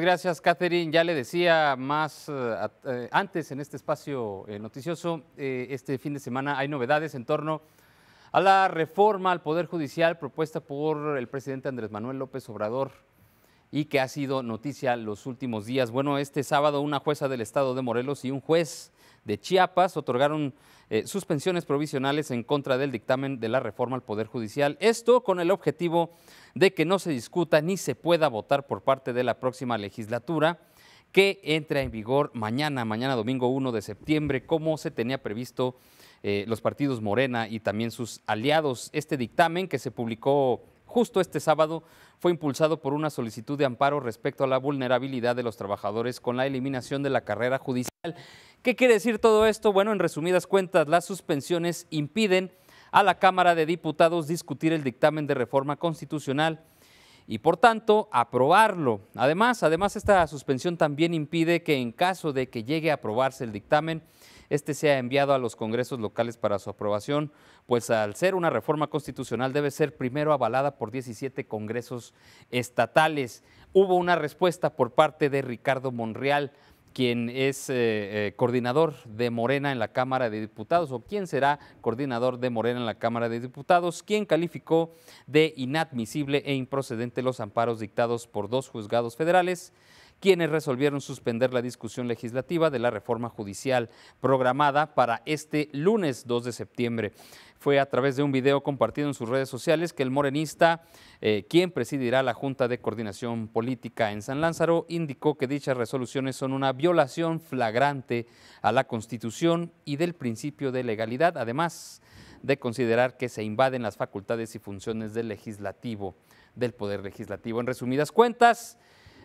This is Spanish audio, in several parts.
gracias, Catherine. Ya le decía más eh, eh, antes en este espacio eh, noticioso, este fin de semana hay novedades en torno a la reforma al Poder Judicial propuesta por el presidente Andrés Manuel López Obrador y que ha sido noticia los últimos días. Bueno, este sábado una jueza del estado de Morelos y un juez de Chiapas otorgaron eh, suspensiones provisionales en contra del dictamen de la reforma al Poder Judicial. Esto con el objetivo de que no se discuta ni se pueda votar por parte de la próxima legislatura que entra en vigor mañana, mañana domingo 1 de septiembre, como se tenía previsto eh, los partidos Morena y también sus aliados. Este dictamen que se publicó justo este sábado fue impulsado por una solicitud de amparo respecto a la vulnerabilidad de los trabajadores con la eliminación de la carrera judicial. ¿Qué quiere decir todo esto? Bueno, en resumidas cuentas, las suspensiones impiden a la Cámara de Diputados discutir el dictamen de reforma constitucional y por tanto aprobarlo. Además, además esta suspensión también impide que en caso de que llegue a aprobarse el dictamen, este sea enviado a los congresos locales para su aprobación, pues al ser una reforma constitucional debe ser primero avalada por 17 congresos estatales. Hubo una respuesta por parte de Ricardo Monreal, quien es eh, eh, coordinador de Morena en la Cámara de Diputados o quién será coordinador de Morena en la Cámara de Diputados, quien calificó de inadmisible e improcedente los amparos dictados por dos juzgados federales quienes resolvieron suspender la discusión legislativa de la reforma judicial programada para este lunes 2 de septiembre. Fue a través de un video compartido en sus redes sociales que el morenista, eh, quien presidirá la Junta de Coordinación Política en San Lázaro, indicó que dichas resoluciones son una violación flagrante a la Constitución y del principio de legalidad, además de considerar que se invaden las facultades y funciones del legislativo, del Poder Legislativo. En resumidas cuentas,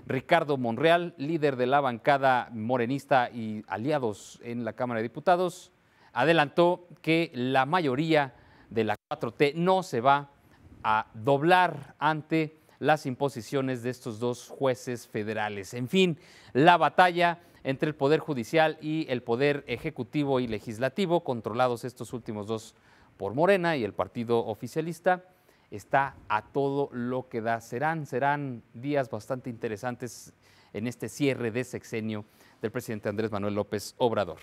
Ricardo Monreal, líder de la bancada morenista y aliados en la Cámara de Diputados, adelantó que la mayoría de la 4T no se va a doblar ante las imposiciones de estos dos jueces federales. En fin, la batalla entre el Poder Judicial y el Poder Ejecutivo y Legislativo, controlados estos últimos dos por Morena y el Partido Oficialista, está a todo lo que da. Serán, serán días bastante interesantes en este cierre de sexenio del presidente Andrés Manuel López Obrador.